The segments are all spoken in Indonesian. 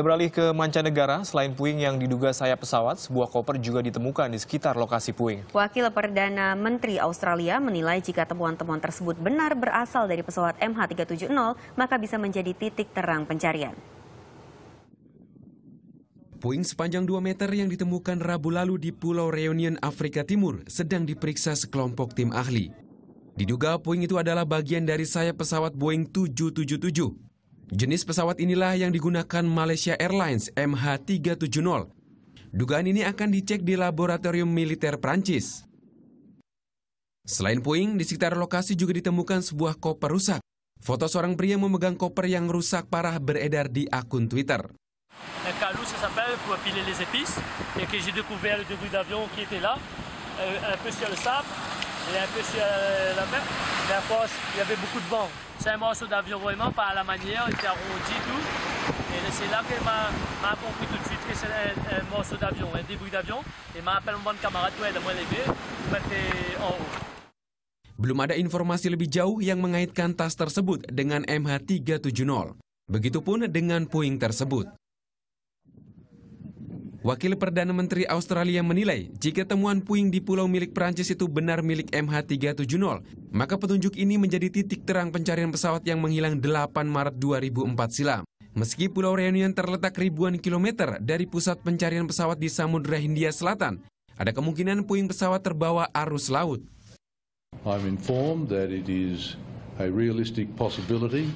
Kita beralih ke mancanegara, selain puing yang diduga sayap pesawat, sebuah koper juga ditemukan di sekitar lokasi puing. Wakil Perdana Menteri Australia menilai jika temuan-temuan tersebut benar berasal dari pesawat MH370, maka bisa menjadi titik terang pencarian. Puing sepanjang 2 meter yang ditemukan Rabu lalu di Pulau Reunion, Afrika Timur, sedang diperiksa sekelompok tim ahli. Diduga puing itu adalah bagian dari sayap pesawat Boeing 777 Jenis pesawat inilah yang digunakan Malaysia Airlines MH370. Dugaan ini akan dicek di laboratorium militer Prancis. Selain puing, di sekitar lokasi juga ditemukan sebuah koper rusak. Foto seorang pria memegang koper yang rusak parah beredar di akun Twitter. Un peu sur le sable et un peu sur la mer la fosse, il y avait beaucoup de vent. C'est un morceau d'environnement par la manière, il était arrondi tout. Et c'est là que m'a compris tout de suite que c'est un, un, morceau d'avion, un débris d'avion. Et m'a appelé mon bon camarade, ouais, de moi levé, en haut. Belum ada informasi lebih jauh yang mengaitkan tas tersebut dengan MH370. Begitupun dengan puing tersebut. Wakil Perdana Menteri Australia menilai jika temuan puing di pulau milik Perancis itu benar milik MH370, maka petunjuk ini menjadi titik terang pencarian pesawat yang menghilang 8 Maret 2004 silam. Meski Pulau Reunion terletak ribuan kilometer dari pusat pencarian pesawat di Samudra Hindia Selatan, ada kemungkinan puing pesawat terbawa arus laut. I'm informed that it is a realistic possibility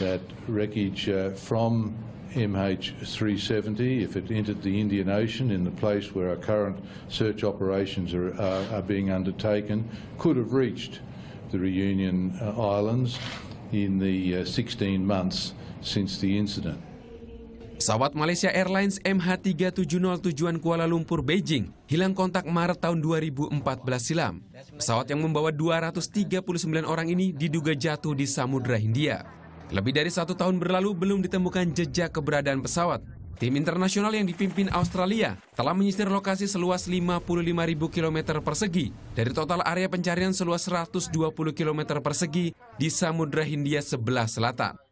that wreckage uh, from MH370 if it entered the Indian Ocean in the place where our current search operations are, are, are being undertaken could have reached the Reunion uh, Islands in the uh, 16 months since the incident. Pesawat Malaysia Airlines MH370 tujuan Kuala Lumpur, Beijing, hilang kontak Maret tahun 2014 silam. Pesawat yang membawa 239 orang ini diduga jatuh di Samudra Hindia. Lebih dari satu tahun berlalu belum ditemukan jejak keberadaan pesawat. Tim internasional yang dipimpin Australia telah menyisir lokasi seluas 55.000 km persegi dari total area pencarian seluas 120 km persegi di Samudra Hindia sebelah selatan.